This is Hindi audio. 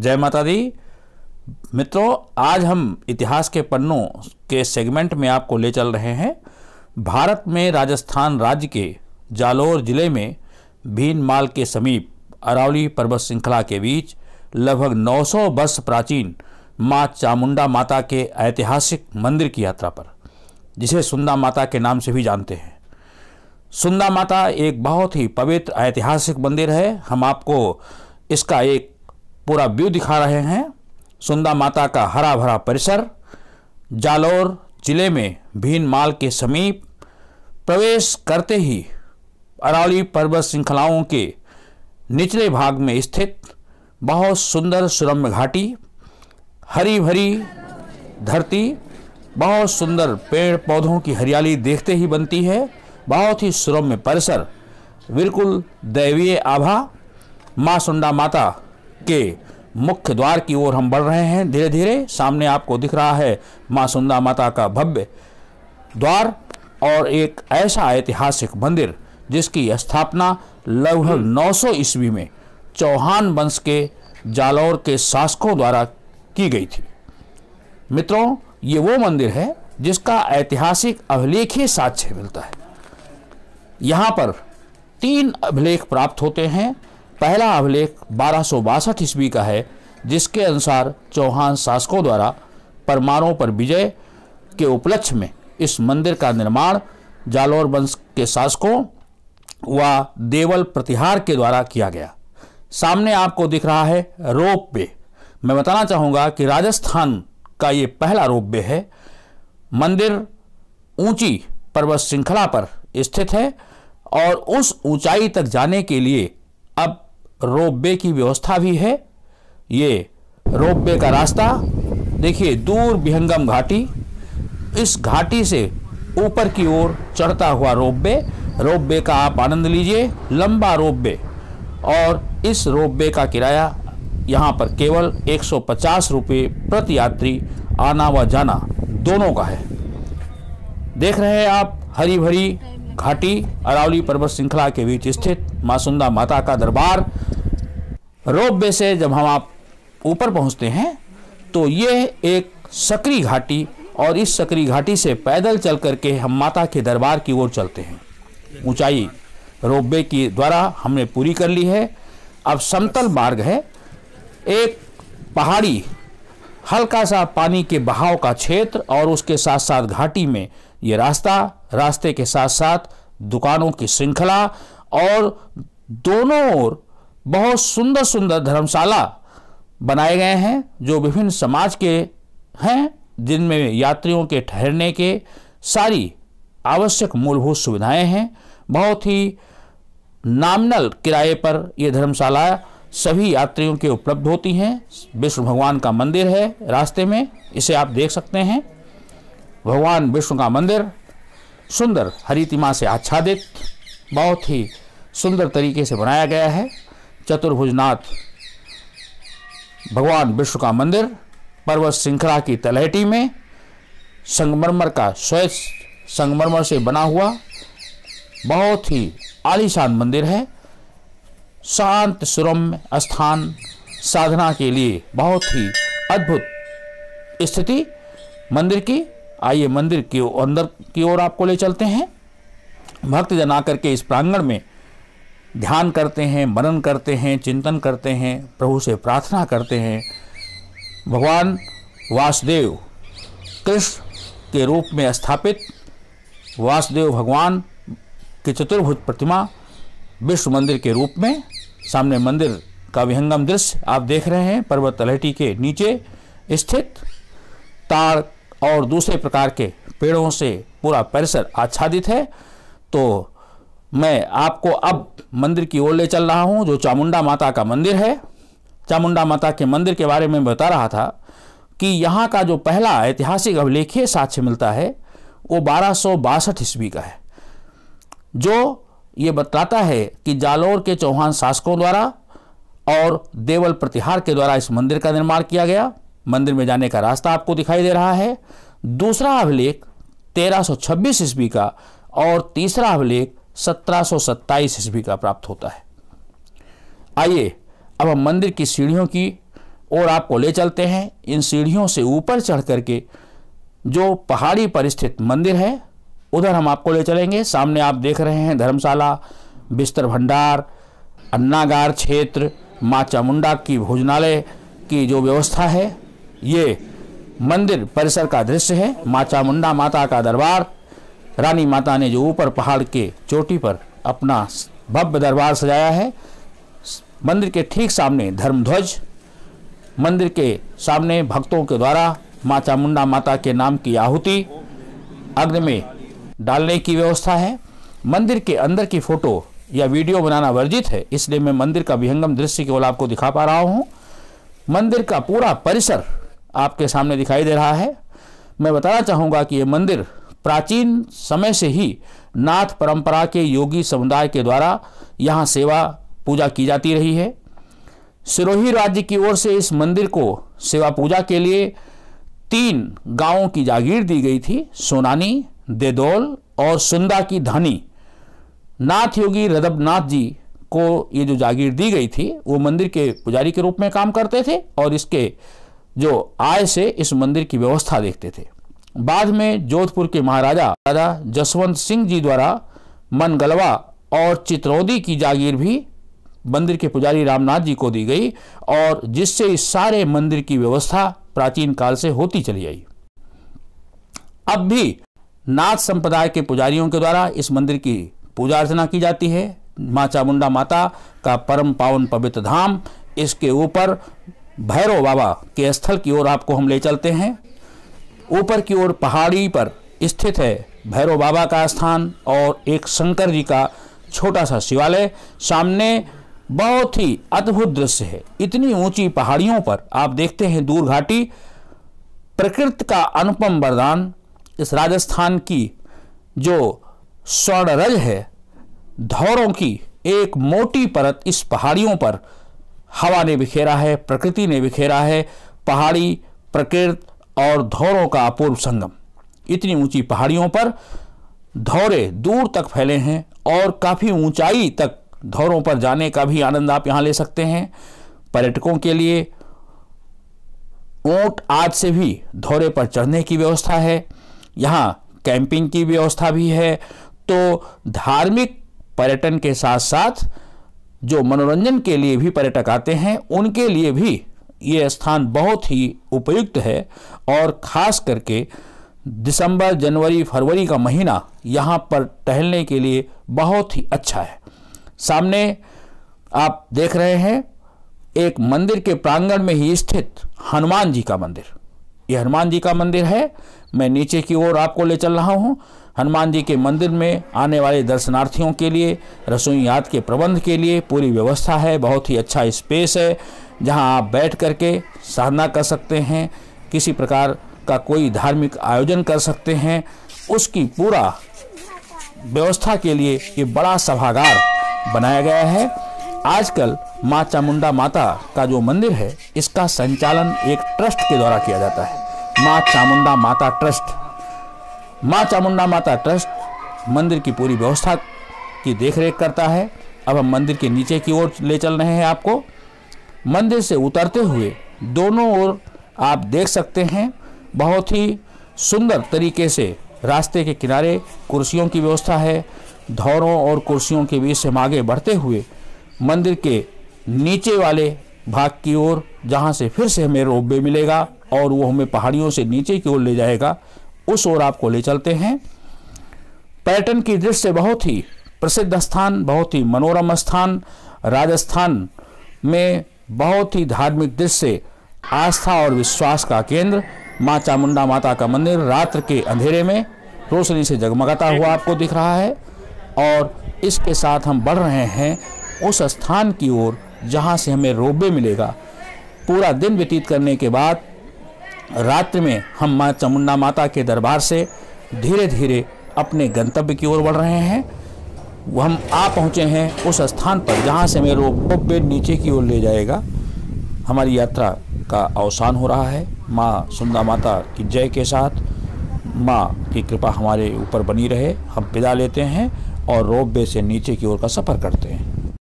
जय माता दी मित्रों आज हम इतिहास के पन्नों के सेगमेंट में आपको ले चल रहे हैं भारत में राजस्थान राज्य के जालोर जिले में भीनमाल के समीप अरावली पर्वत श्रृंखला के बीच लगभग 900 वर्ष प्राचीन माँ चामुंडा माता के ऐतिहासिक मंदिर की यात्रा पर जिसे सुंदा माता के नाम से भी जानते हैं सुंदा माता एक बहुत ही पवित्र ऐतिहासिक मंदिर है हम आपको इसका एक पूरा व्यू दिखा रहे हैं सुंदा माता का हरा भरा परिसर जालौर जिले में भीन माल के समीप प्रवेश करते ही अरावली पर्वत श्रृंखलाओं के निचले भाग में स्थित बहुत सुंदर सुरम्य घाटी हरी भरी धरती बहुत सुंदर पेड़ पौधों की हरियाली देखते ही बनती है बहुत ही सुरम्य परिसर बिल्कुल दैवीय आभा माँ सुंडा माता के मुख्य द्वार की ओर हम बढ़ रहे हैं धीरे धीरे सामने आपको दिख रहा है माँ सुंदा माता का भव्य द्वार और एक ऐसा ऐतिहासिक मंदिर जिसकी स्थापना लगभग 900 ईस्वी में चौहान वंश के जालौर के शासकों द्वारा की गई थी मित्रों ये वो मंदिर है जिसका ऐतिहासिक ही साक्ष्य मिलता है यहाँ पर तीन अभिलेख प्राप्त होते हैं पहला अभिलेख बारह ईस्वी का है जिसके अनुसार चौहान शासकों द्वारा परमाणुओं पर विजय के उपलक्ष्य में इस मंदिर का निर्माण जालौर वंश के शासकों व देवल प्रतिहार के द्वारा किया गया सामने आपको दिख रहा है रोप वे मैं बताना चाहूँगा कि राजस्थान का ये पहला रोप वे है मंदिर ऊंची पर्वत श्रृंखला पर स्थित है और उस ऊंचाई तक जाने के लिए अब रोपवे की व्यवस्था भी है ये रोपवे का रास्ता देखिए दूर बिहंगम घाटी इस घाटी से ऊपर की ओर चढ़ता हुआ रोपवे रोपवे का आप आनंद लीजिए लंबा रोपवे और इस रोपवे का किराया यहाँ पर केवल एक सौ प्रति यात्री आना व जाना दोनों का है देख रहे हैं आप हरी भरी घाटी अरावली पर्वत श्रृंखला के बीच स्थित मासुंदा माता का दरबार रोप वे से जब हम आप ऊपर पहुंचते हैं तो ये एक सकरी घाटी और इस सकरी घाटी से पैदल चल करके हम माता के दरबार की ओर चलते हैं ऊंचाई वे की द्वारा हमने पूरी कर ली है अब समतल मार्ग है एक पहाड़ी हल्का सा पानी के बहाव का क्षेत्र और उसके साथ साथ घाटी में ये रास्ता रास्ते के साथ साथ दुकानों की श्रृंखला और दोनों ओर बहुत सुंदर सुंदर धर्मशाला बनाए गए हैं जो विभिन्न समाज के हैं जिनमें यात्रियों के ठहरने के सारी आवश्यक मूलभूत सुविधाएं हैं बहुत ही नामनल किराए पर ये धर्मशाला सभी यात्रियों के उपलब्ध होती हैं विष्णु भगवान का मंदिर है रास्ते में इसे आप देख सकते हैं भगवान विष्णु का मंदिर सुंदर हरितिमा से आच्छादित बहुत ही सुंदर तरीके से बनाया गया है चतुर्भुजनाथ भगवान विश्व का मंदिर पर्वत श्रृंखला की तलहटी में संगमरमर का स्वयं संगमरमर से बना हुआ बहुत ही आलीशान मंदिर है शांत सुरम्य स्थान साधना के लिए बहुत ही अद्भुत स्थिति मंदिर की आइए मंदिर के अंदर की ओर आपको ले चलते हैं भक्त आकर के इस प्रांगण में ध्यान करते हैं मनन करते हैं चिंतन करते हैं प्रभु से प्रार्थना करते हैं भगवान वासुदेव कृष्ण के रूप में स्थापित वासुदेव भगवान की चतुर्भुज प्रतिमा विश्व मंदिर के रूप में सामने मंदिर का विहंगम दृश्य आप देख रहे हैं पर्वत तलहटी के नीचे स्थित ताड़ और दूसरे प्रकार के पेड़ों से पूरा परिसर आच्छादित है तो मैं आपको अब मंदिर की ओर ले चल रहा हूँ जो चामुंडा माता का मंदिर है चामुंडा माता के मंदिर के बारे में बता रहा था कि यहाँ का जो पहला ऐतिहासिक अभिलेखीय साक्ष्य मिलता है वो बारह सौ बासठ ईस्वी का है जो ये बताता है कि जालौर के चौहान शासकों द्वारा और देवल प्रतिहार के द्वारा इस मंदिर का निर्माण किया गया मंदिर में जाने का रास्ता आपको दिखाई दे रहा है दूसरा अभिलेख 1326 ईस्वी का और तीसरा अभिलेख सत्रह सौ सत्ताईस ईस्वी का प्राप्त होता है आइए अब हम मंदिर की सीढ़ियों की ओर आपको ले चलते हैं इन सीढ़ियों से ऊपर चढ़ करके जो पहाड़ी पर स्थित मंदिर है उधर हम आपको ले चलेंगे सामने आप देख रहे हैं धर्मशाला बिस्तर भंडार अन्नागार क्षेत्र माँ चामुंडा की भोजनालय की जो व्यवस्था है ये मंदिर परिसर का दृश्य है माँ चामुंडा माता का दरबार रानी माता ने जो ऊपर पहाड़ के चोटी पर अपना भव्य दरबार सजाया है मंदिर के ठीक सामने धर्मध्वज मंदिर के सामने भक्तों के द्वारा माँ चामुंडा माता के नाम की आहुति अग्नि में डालने की व्यवस्था है मंदिर के अंदर की फ़ोटो या वीडियो बनाना वर्जित है इसलिए मैं मंदिर का विहंगम दृश्य केवल आपको दिखा पा रहा हूँ मंदिर का पूरा परिसर आपके सामने दिखाई दे रहा है मैं बताना चाहूँगा कि ये मंदिर प्राचीन समय से ही नाथ परंपरा के योगी समुदाय के द्वारा यहाँ सेवा पूजा की जाती रही है सिरोही राज्य की ओर से इस मंदिर को सेवा पूजा के लिए तीन गांवों की जागीर दी गई थी सोनानी देदौल और सुंदा की धानी नाथ योगी रदबनाथ जी को ये जो जागीर दी गई थी वो मंदिर के पुजारी के रूप में काम करते थे और इसके जो आय से इस मंदिर की व्यवस्था देखते थे बाद में जोधपुर के महाराजा राजा जसवंत सिंह जी द्वारा मनगलवा और चित्रौदी की जागीर भी मंदिर के पुजारी रामनाथ जी को दी गई और जिससे इस सारे मंदिर की व्यवस्था प्राचीन काल से होती चली आई अब भी नाथ संप्रदाय के पुजारियों के द्वारा इस मंदिर की पूजा अर्चना की जाती है माँ चामुंडा माता का परम पावन पवित्र धाम इसके ऊपर भैरव बाबा के स्थल की ओर आपको हम ले चलते हैं ऊपर की ओर पहाड़ी पर स्थित है भैरव बाबा का स्थान और एक शंकर जी का छोटा सा शिवालय सामने बहुत ही अद्भुत दृश्य है इतनी ऊंची पहाड़ियों पर आप देखते हैं दूर घाटी प्रकृति का अनुपम वरदान इस राजस्थान की जो स्वर्णरज है धौरों की एक मोटी परत इस पहाड़ियों पर हवा ने बिखेरा है प्रकृति ने बिखेरा है पहाड़ी प्रकृति और धौरों का अपूर्व संगम इतनी ऊंची पहाड़ियों पर धौरे दूर तक फैले हैं और काफ़ी ऊंचाई तक धौरों पर जाने का भी आनंद आप यहाँ ले सकते हैं पर्यटकों के लिए ऊँट आज से भी धौरे पर चढ़ने की व्यवस्था है यहाँ कैंपिंग की व्यवस्था भी है तो धार्मिक पर्यटन के साथ साथ जो मनोरंजन के लिए भी पर्यटक आते हैं उनके लिए भी ये स्थान बहुत ही उपयुक्त है और ख़ास करके दिसंबर जनवरी फरवरी का महीना यहाँ पर टहलने के लिए बहुत ही अच्छा है सामने आप देख रहे हैं एक मंदिर के प्रांगण में ही स्थित हनुमान जी का मंदिर ये हनुमान जी का मंदिर है मैं नीचे की ओर आपको ले चल रहा हूँ हनुमान जी के मंदिर में आने वाले दर्शनार्थियों के लिए रसोई याद के प्रबंध के लिए पूरी व्यवस्था है बहुत ही अच्छा स्पेस है जहां आप बैठ करके साधना कर सकते हैं किसी प्रकार का कोई धार्मिक आयोजन कर सकते हैं उसकी पूरा व्यवस्था के लिए ये बड़ा सभागार बनाया गया है आजकल माँ चामुंडा माता का जो मंदिर है इसका संचालन एक ट्रस्ट के द्वारा किया जाता है माँ चामुंडा माता ट्रस्ट माँ चामुंडा माता ट्रस्ट मंदिर की पूरी व्यवस्था की देखरेख करता है अब हम मंदिर के नीचे की ओर ले चल रहे हैं आपको मंदिर से उतरते हुए दोनों ओर आप देख सकते हैं बहुत ही सुंदर तरीके से रास्ते के किनारे कुर्सियों की व्यवस्था है धौरों और कुर्सियों के बीच से हम आगे बढ़ते हुए मंदिर के नीचे वाले भाग की ओर जहाँ से फिर से हमें रोपवे मिलेगा और वो हमें पहाड़ियों से नीचे की ओर ले जाएगा उस ओर आपको ले चलते हैं पर्यटन की दृष्टि से बहुत ही प्रसिद्ध स्थान बहुत ही मनोरम स्थान राजस्थान में बहुत ही धार्मिक दृष्टि से आस्था और विश्वास का केंद्र माँ चामुंडा माता का मंदिर रात्र के अंधेरे में रोशनी से जगमगाता हुआ आपको दिख रहा है और इसके साथ हम बढ़ रहे हैं उस स्थान की ओर जहाँ से हमें रोबे मिलेगा पूरा दिन व्यतीत करने के बाद रात्रि में हम माँ चामुंडा माता के दरबार से धीरे धीरे अपने गंतव्य की ओर बढ़ रहे हैं हम आ पहुँचे हैं उस स्थान पर जहाँ से मेरे वो पेड़ नीचे की ओर ले जाएगा हमारी यात्रा का अवसान हो रहा है माँ सुंदा माता की जय के साथ माँ की कृपा हमारे ऊपर बनी रहे हम विदा लेते हैं और रोपवे से नीचे की ओर का सफ़र करते हैं